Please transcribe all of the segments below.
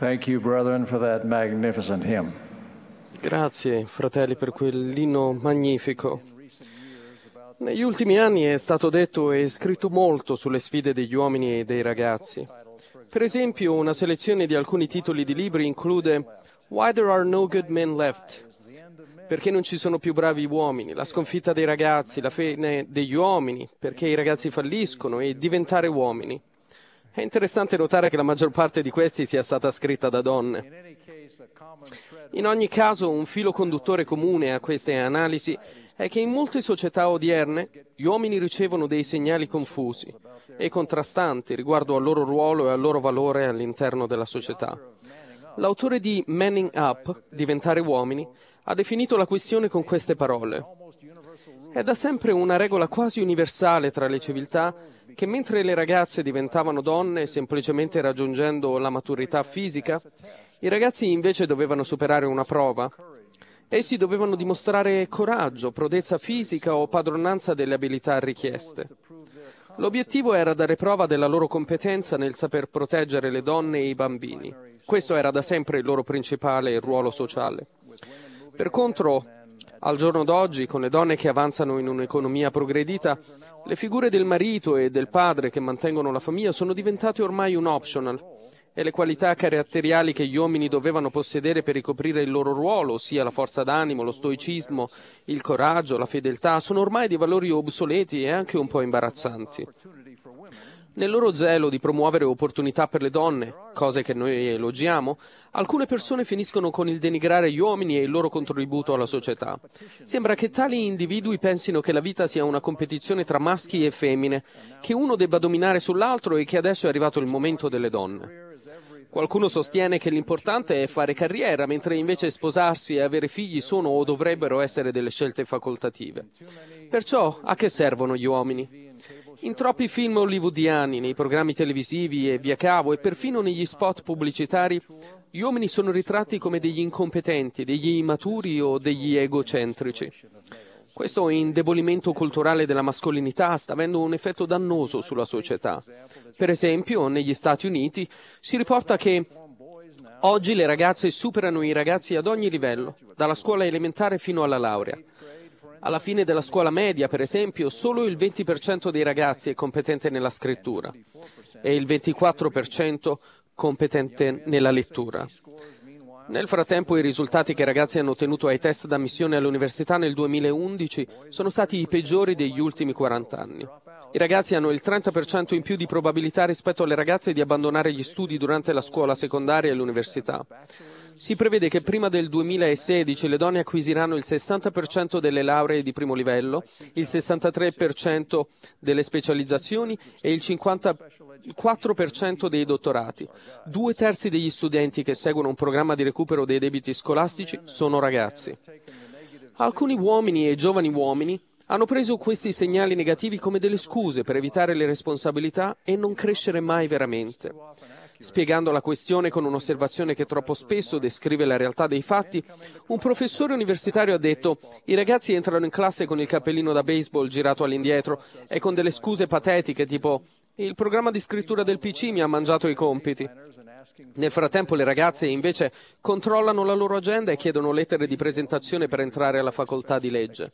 You, brethren, Grazie, fratelli, per quell'inno magnifico. Negli ultimi anni è stato detto e scritto molto sulle sfide degli uomini e dei ragazzi. Per esempio, una selezione di alcuni titoli di libri include Why There Are No Good Men Left, perché non ci sono più bravi uomini, la sconfitta dei ragazzi, la fine degli uomini, perché i ragazzi falliscono e diventare uomini. È interessante notare che la maggior parte di questi sia stata scritta da donne. In ogni caso, un filo conduttore comune a queste analisi è che in molte società odierne gli uomini ricevono dei segnali confusi e contrastanti riguardo al loro ruolo e al loro valore all'interno della società. L'autore di Manning Up, Diventare uomini, ha definito la questione con queste parole. È da sempre una regola quasi universale tra le civiltà che mentre le ragazze diventavano donne semplicemente raggiungendo la maturità fisica, i ragazzi invece dovevano superare una prova. Essi dovevano dimostrare coraggio, prodezza fisica o padronanza delle abilità richieste. L'obiettivo era dare prova della loro competenza nel saper proteggere le donne e i bambini. Questo era da sempre il loro principale ruolo sociale. Per contro, al giorno d'oggi, con le donne che avanzano in un'economia progredita, le figure del marito e del padre che mantengono la famiglia sono diventate ormai un optional e le qualità caratteriali che gli uomini dovevano possedere per ricoprire il loro ruolo, ossia la forza d'animo, lo stoicismo, il coraggio, la fedeltà, sono ormai dei valori obsoleti e anche un po' imbarazzanti. Nel loro zelo di promuovere opportunità per le donne, cose che noi elogiamo, alcune persone finiscono con il denigrare gli uomini e il loro contributo alla società. Sembra che tali individui pensino che la vita sia una competizione tra maschi e femmine, che uno debba dominare sull'altro e che adesso è arrivato il momento delle donne. Qualcuno sostiene che l'importante è fare carriera, mentre invece sposarsi e avere figli sono o dovrebbero essere delle scelte facoltative. Perciò a che servono gli uomini? In troppi film hollywoodiani, nei programmi televisivi e via cavo e perfino negli spot pubblicitari, gli uomini sono ritratti come degli incompetenti, degli immaturi o degli egocentrici. Questo indebolimento culturale della mascolinità sta avendo un effetto dannoso sulla società. Per esempio, negli Stati Uniti si riporta che oggi le ragazze superano i ragazzi ad ogni livello, dalla scuola elementare fino alla laurea. Alla fine della scuola media, per esempio, solo il 20% dei ragazzi è competente nella scrittura e il 24% competente nella lettura. Nel frattempo i risultati che i ragazzi hanno ottenuto ai test d'ammissione all'università nel 2011 sono stati i peggiori degli ultimi 40 anni. I ragazzi hanno il 30% in più di probabilità rispetto alle ragazze di abbandonare gli studi durante la scuola secondaria e l'università. Si prevede che prima del 2016 le donne acquisiranno il 60% delle lauree di primo livello, il 63% delle specializzazioni e il 54% dei dottorati. Due terzi degli studenti che seguono un programma di recupero dei debiti scolastici sono ragazzi. Alcuni uomini e giovani uomini hanno preso questi segnali negativi come delle scuse per evitare le responsabilità e non crescere mai veramente. Spiegando la questione con un'osservazione che troppo spesso descrive la realtà dei fatti, un professore universitario ha detto i ragazzi entrano in classe con il cappellino da baseball girato all'indietro e con delle scuse patetiche tipo il programma di scrittura del PC mi ha mangiato i compiti. Nel frattempo le ragazze invece controllano la loro agenda e chiedono lettere di presentazione per entrare alla facoltà di legge.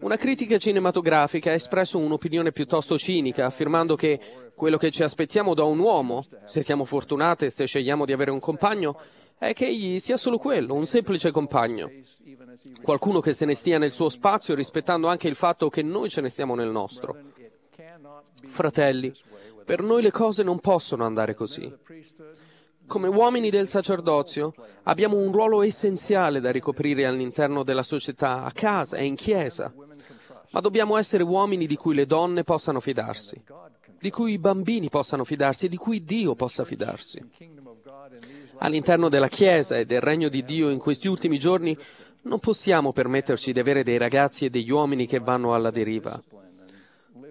Una critica cinematografica ha espresso un'opinione piuttosto cinica, affermando che quello che ci aspettiamo da un uomo, se siamo fortunate e se scegliamo di avere un compagno, è che egli sia solo quello, un semplice compagno. Qualcuno che se ne stia nel suo spazio rispettando anche il fatto che noi ce ne stiamo nel nostro. Fratelli, per noi le cose non possono andare così. Come uomini del sacerdozio abbiamo un ruolo essenziale da ricoprire all'interno della società, a casa e in chiesa, ma dobbiamo essere uomini di cui le donne possano fidarsi, di cui i bambini possano fidarsi e di cui Dio possa fidarsi. All'interno della Chiesa e del Regno di Dio in questi ultimi giorni non possiamo permetterci di avere dei ragazzi e degli uomini che vanno alla deriva.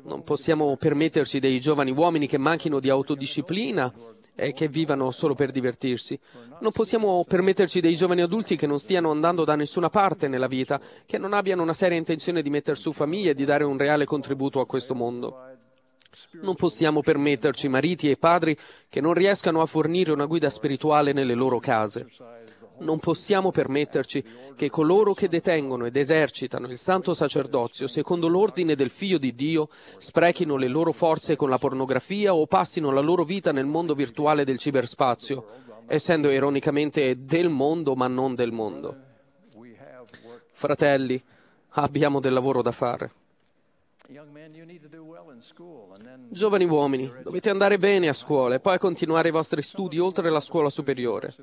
Non possiamo permetterci dei giovani uomini che manchino di autodisciplina e che vivano solo per divertirsi. Non possiamo permetterci dei giovani adulti che non stiano andando da nessuna parte nella vita, che non abbiano una seria intenzione di mettere su famiglia e di dare un reale contributo a questo mondo. Non possiamo permetterci mariti e padri che non riescano a fornire una guida spirituale nelle loro case non possiamo permetterci che coloro che detengono ed esercitano il santo sacerdozio secondo l'ordine del Figlio di Dio sprechino le loro forze con la pornografia o passino la loro vita nel mondo virtuale del ciberspazio, essendo ironicamente del mondo ma non del mondo. Fratelli, abbiamo del lavoro da fare. Giovani uomini, dovete andare bene a scuola e poi continuare i vostri studi oltre la scuola superiore.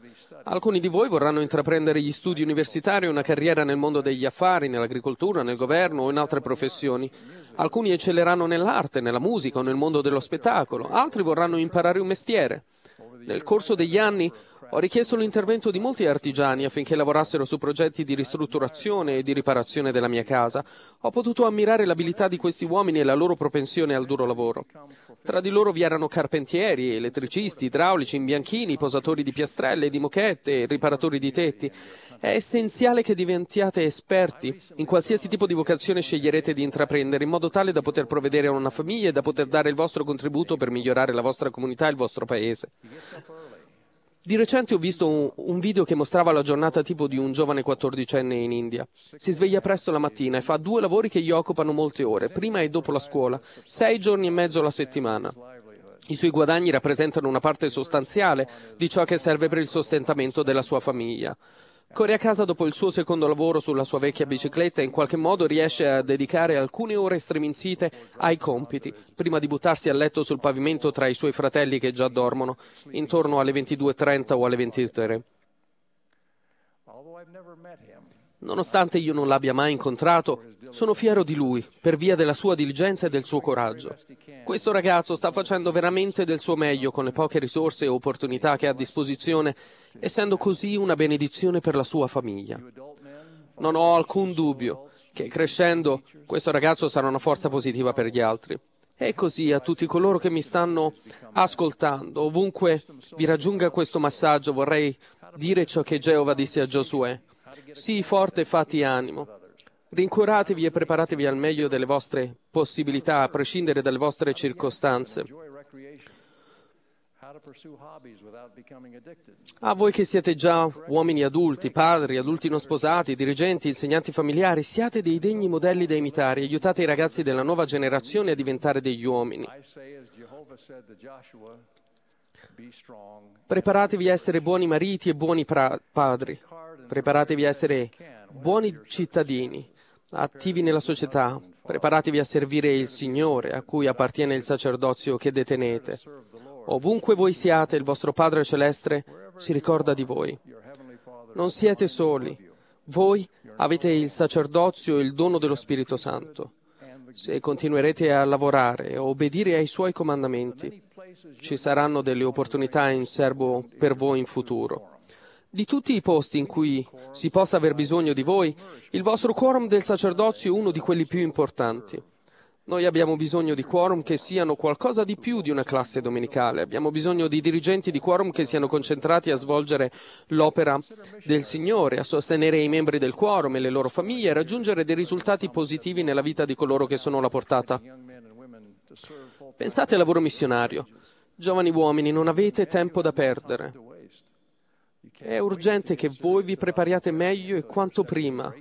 Alcuni di voi vorranno intraprendere gli studi universitari o una carriera nel mondo degli affari, nell'agricoltura, nel governo o in altre professioni. Alcuni eccelleranno nell'arte, nella musica o nel mondo dello spettacolo, altri vorranno imparare un mestiere. Nel corso degli anni ho richiesto l'intervento di molti artigiani affinché lavorassero su progetti di ristrutturazione e di riparazione della mia casa. Ho potuto ammirare l'abilità di questi uomini e la loro propensione al duro lavoro. Tra di loro vi erano carpentieri, elettricisti, idraulici, imbianchini, posatori di piastrelle, di mochette, riparatori di tetti. È essenziale che diventiate esperti in qualsiasi tipo di vocazione sceglierete di intraprendere, in modo tale da poter provvedere a una famiglia e da poter dare il vostro contributo per migliorare la vostra comunità e il vostro paese. Di recente ho visto un, un, video che mostrava la giornata tipo di un giovane 14enne in India. Si sveglia presto la mattina e fa due lavori che gli occupano molte ore, prima e dopo la scuola, sei giorni e mezzo alla settimana. I suoi guadagni rappresentano una parte sostanziale di ciò che serve per il sostentamento della sua famiglia. Corre a casa dopo il suo secondo lavoro sulla sua vecchia bicicletta e in qualche modo riesce a dedicare alcune ore striminzite ai compiti, prima di buttarsi a letto sul pavimento tra i suoi fratelli che già dormono, intorno alle 22.30 o alle 23. Nonostante io non l'abbia mai incontrato, sono fiero di lui per via della sua diligenza e del suo coraggio. Questo ragazzo sta facendo veramente del suo meglio con le poche risorse e opportunità che ha a disposizione, essendo così una benedizione per la sua famiglia. Non ho alcun dubbio che crescendo questo ragazzo sarà una forza positiva per gli altri. E così a tutti coloro che mi stanno ascoltando, ovunque vi raggiunga questo massaggio, vorrei dire ciò che Geova disse a Giosuè. Sii forte e fatti animo. Rincuratevi e preparatevi al meglio delle vostre possibilità, a prescindere dalle vostre circostanze. A voi che siete già uomini adulti, padri, adulti non sposati, dirigenti, insegnanti familiari, siate dei degni modelli da imitare, aiutate i ragazzi della nuova generazione a diventare degli uomini. Preparatevi a essere buoni mariti e buoni pra- padri. Preparatevi a essere buoni cittadini, attivi nella società. Preparatevi a servire il Signore, a cui appartiene il sacerdozio che detenete. Ovunque voi siate, il vostro Padre Celeste si ricorda di voi. Non siete soli. Voi avete il sacerdozio e il dono dello Spirito Santo se continuerete a lavorare e obbedire ai suoi comandamenti, ci saranno delle opportunità in serbo per voi in futuro. Di tutti i posti in cui si possa aver bisogno di voi, il vostro quorum del sacerdozio è uno di quelli più importanti. Noi abbiamo bisogno di quorum che siano qualcosa di più di una classe domenicale, abbiamo bisogno di dirigenti di quorum che siano concentrati a svolgere l'opera del Signore, a sostenere i membri del quorum e le loro famiglie e raggiungere dei risultati positivi nella vita di coloro che sono alla portata. Pensate al lavoro missionario. Giovani uomini, non avete tempo da perdere. È urgente che voi vi prepariate meglio e quanto prima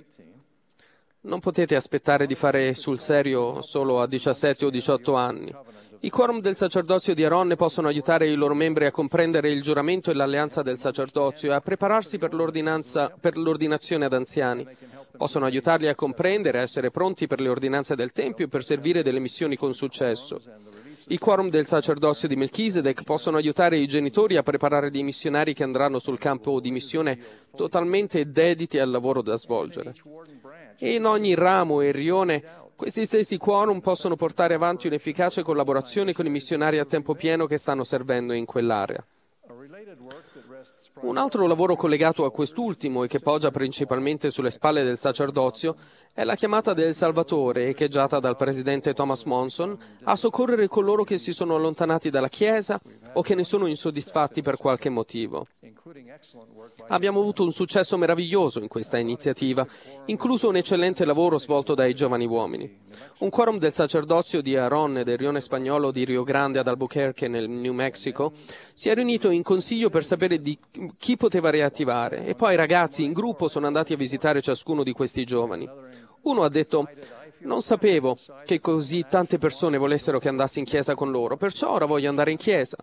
non potete aspettare di fare sul serio solo a 17 o 18 anni. I quorum del sacerdozio di Aaron possono aiutare i loro membri a comprendere il giuramento e l'alleanza del sacerdozio e a prepararsi per, per l'ordinazione ad anziani. Possono aiutarli a comprendere, a essere pronti per le ordinanze del Tempio e per servire delle missioni con successo. I quorum del sacerdozio di Melchisedec possono aiutare i genitori a preparare dei missionari che andranno sul campo di missione totalmente dediti al lavoro da svolgere e in ogni ramo e rione questi stessi quorum possono portare avanti un'efficace collaborazione con i missionari a tempo pieno che stanno servendo in quell'area. Un altro lavoro collegato a quest'ultimo e che poggia principalmente sulle spalle del sacerdozio è la chiamata del Salvatore, echeggiata dal presidente Thomas Monson, a soccorrere coloro che si sono allontanati dalla Chiesa o che ne sono insoddisfatti per qualche motivo. Abbiamo avuto un successo meraviglioso in questa iniziativa, incluso un eccellente lavoro svolto dai giovani uomini. Un quorum del sacerdozio di Aaron e del rione spagnolo di Rio Grande ad Albuquerque nel New Mexico si è riunito in consiglio per sapere di di chi poteva reattivare. e poi i ragazzi in gruppo sono andati a visitare ciascuno di questi giovani. Uno ha detto non sapevo che così tante persone volessero che andassi in chiesa con loro, perciò ora voglio andare in chiesa.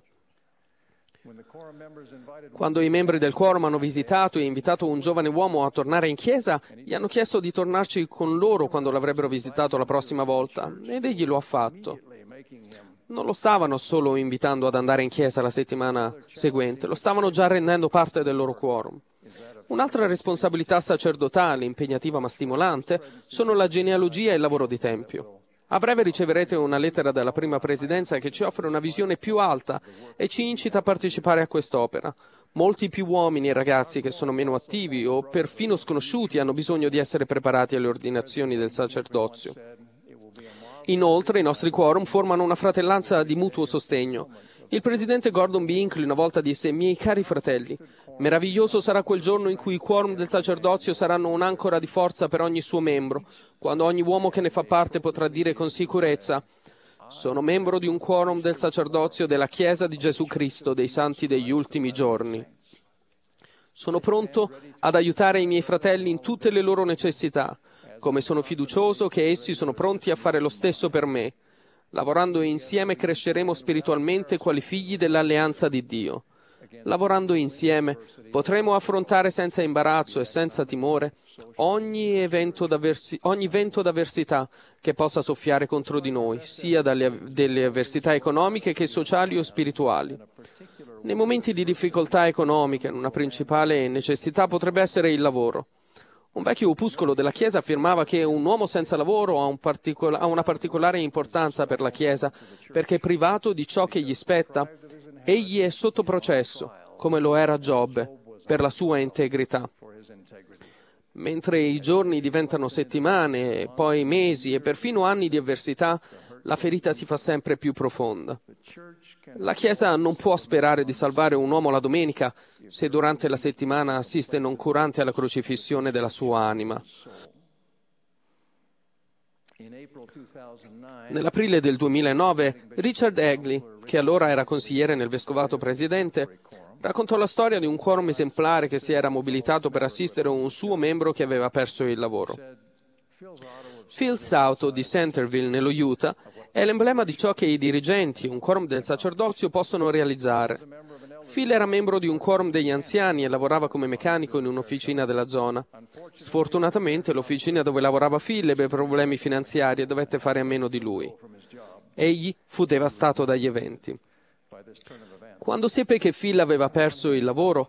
Quando i membri del quorum hanno visitato e invitato un giovane uomo a tornare in chiesa, gli hanno chiesto di tornarci con loro quando l'avrebbero visitato la prossima volta ed egli lo ha fatto non lo stavano solo invitando ad andare in chiesa la settimana seguente, lo stavano già rendendo parte del loro quorum. Un'altra responsabilità sacerdotale, impegnativa ma stimolante, sono la genealogia e il lavoro di tempio. A breve riceverete una lettera dalla prima presidenza che ci offre una visione più alta e ci incita a partecipare a quest'opera. Molti più uomini e ragazzi che sono meno attivi o perfino sconosciuti hanno bisogno di essere preparati alle ordinazioni del sacerdozio. Inoltre i nostri quorum formano una fratellanza di mutuo sostegno. Il presidente Gordon Binkley una volta disse «Miei cari fratelli, meraviglioso sarà quel giorno in cui i quorum del sacerdozio saranno un'ancora di forza per ogni suo membro, quando ogni uomo che ne fa parte potrà dire con sicurezza «Sono membro di un quorum del sacerdozio della Chiesa di Gesù Cristo, dei santi degli ultimi giorni». Sono pronto ad aiutare i miei fratelli in tutte le loro necessità come sono fiducioso che essi sono pronti a fare lo stesso per me. Lavorando insieme cresceremo spiritualmente quali figli dell'alleanza di Dio. Lavorando insieme potremo affrontare senza imbarazzo e senza timore ogni, d'avversi- ogni vento d'avversità che possa soffiare contro di noi, sia dalle, delle avversità economiche che sociali o spirituali. Nei momenti di difficoltà economiche, una principale necessità potrebbe essere il lavoro. Un vecchio opuscolo della Chiesa affermava che un uomo senza lavoro ha, un particol- ha, una particolare importanza per la Chiesa, perché è privato di ciò che gli spetta. Egli è sotto processo, come lo era Giobbe, per la sua integrità. Mentre i giorni diventano settimane, poi mesi e perfino anni di avversità, la ferita si fa sempre più profonda. La Chiesa non può sperare di salvare un uomo la domenica, se durante la settimana assiste non curante alla crocifissione della sua anima. Nell'aprile del 2009 Richard Egli, che allora era consigliere nel vescovato presidente, raccontò la storia di un quorum esemplare che si era mobilitato per assistere un suo membro che aveva perso il lavoro. Phil Sauto di Centerville, nello Utah, è l'emblema di ciò che i dirigenti, un quorum del sacerdozio, possono realizzare. Phil era membro di un quorum degli anziani e lavorava come meccanico in un'officina della zona. Sfortunatamente l'officina dove lavorava Phil ebbe problemi finanziari e dovette fare a meno di lui. Egli fu devastato dagli eventi. Quando seppe che Phil aveva perso il lavoro,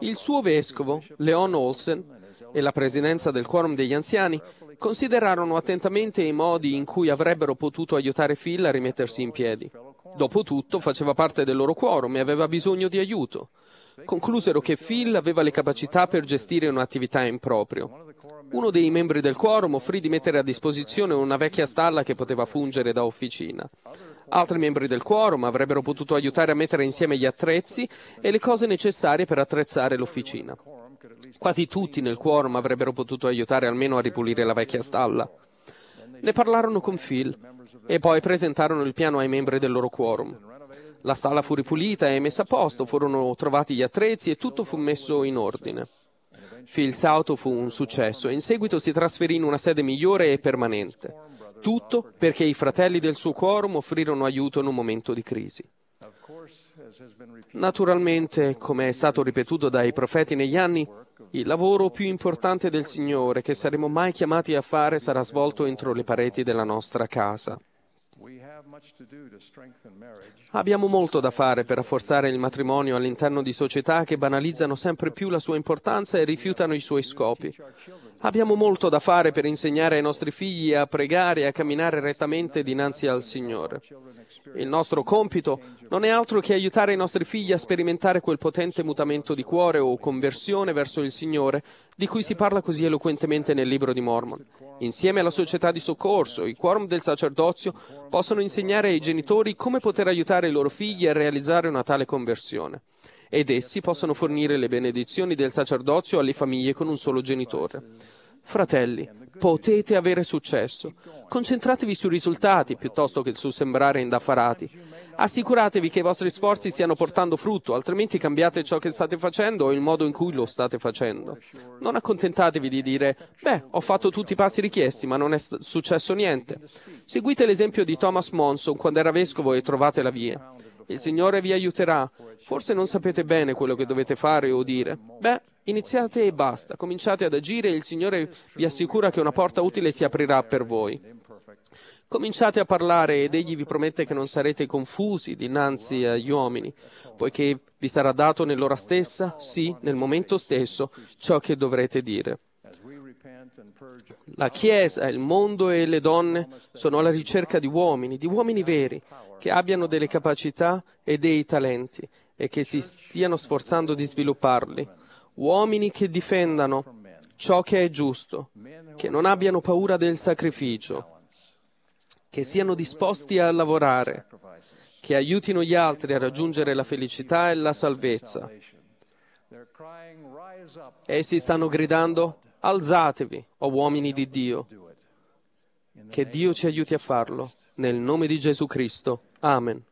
il suo vescovo, Leon Olsen, e la presidenza del quorum degli anziani considerarono attentamente i modi in cui avrebbero potuto aiutare Phil a rimettersi in piedi. Dopotutto faceva parte del loro quorum e aveva bisogno di aiuto. Conclusero che Phil aveva le capacità per gestire un'attività in proprio. Uno dei membri del quorum offrì di mettere a disposizione una vecchia stalla che poteva fungere da officina. Altri membri del quorum avrebbero potuto aiutare a mettere insieme gli attrezzi e le cose necessarie per attrezzare l'officina. Quasi tutti nel quorum avrebbero potuto aiutare almeno a ripulire la vecchia stalla. Ne parlarono con Phil e poi presentarono il piano ai membri del loro quorum. La stalla fu ripulita e messa a posto, furono trovati gli attrezzi e tutto fu messo in ordine. Phil's Auto fu un successo e in seguito si trasferì in una sede migliore e permanente. Tutto perché i fratelli del suo quorum offrirono aiuto in un momento di crisi. Naturalmente, come è stato ripetuto dai profeti negli anni, il lavoro più importante del Signore che saremo mai chiamati a fare sarà svolto entro le pareti della nostra casa. Abbiamo molto da fare per rafforzare il matrimonio all'interno di società che banalizzano sempre più la sua importanza e rifiutano i suoi scopi. Abbiamo molto da fare per insegnare ai nostri figli a pregare e a camminare rettamente dinanzi al Signore. Il nostro compito non è altro che aiutare i nostri figli a sperimentare quel potente mutamento di cuore o conversione verso il Signore di cui si parla così eloquentemente nel libro di Mormon insieme alla società di soccorso, i quorum del sacerdozio, possono insegnare ai genitori come poter aiutare i loro figli a realizzare una tale conversione. Ed essi possono fornire le benedizioni del sacerdozio alle famiglie con un solo genitore. Fratelli, potete avere successo. Concentratevi sui risultati piuttosto che su sembrare indaffarati. Assicuratevi che i vostri sforzi stiano portando frutto, altrimenti cambiate ciò che state facendo o il modo in cui lo state facendo. Non accontentatevi di dire, beh, ho fatto tutti i passi richiesti, ma non è successo niente. Seguite l'esempio di Thomas Monson quando era vescovo e trovate la via. Il Signore vi aiuterà. Forse non sapete bene quello che dovete fare o dire. Beh, Iniziate e basta, cominciate ad agire e il Signore vi assicura che una porta utile si aprirà per voi. Cominciate a parlare ed egli vi promette che non sarete confusi dinanzi agli uomini, poiché vi sarà dato nell'ora stessa, sì, nel momento stesso, ciò che dovrete dire. La Chiesa, il mondo e le donne sono alla ricerca di uomini, di uomini veri, che abbiano delle capacità e dei talenti e che si stiano sforzando di svilupparli uomini che difendano ciò che è giusto, che non abbiano paura del sacrificio, che siano disposti a lavorare, che aiutino gli altri a raggiungere la felicità e la salvezza. Essi stanno gridando, alzatevi, o oh uomini di Dio, che Dio ci aiuti a farlo, nel nome di Gesù Cristo. Amen.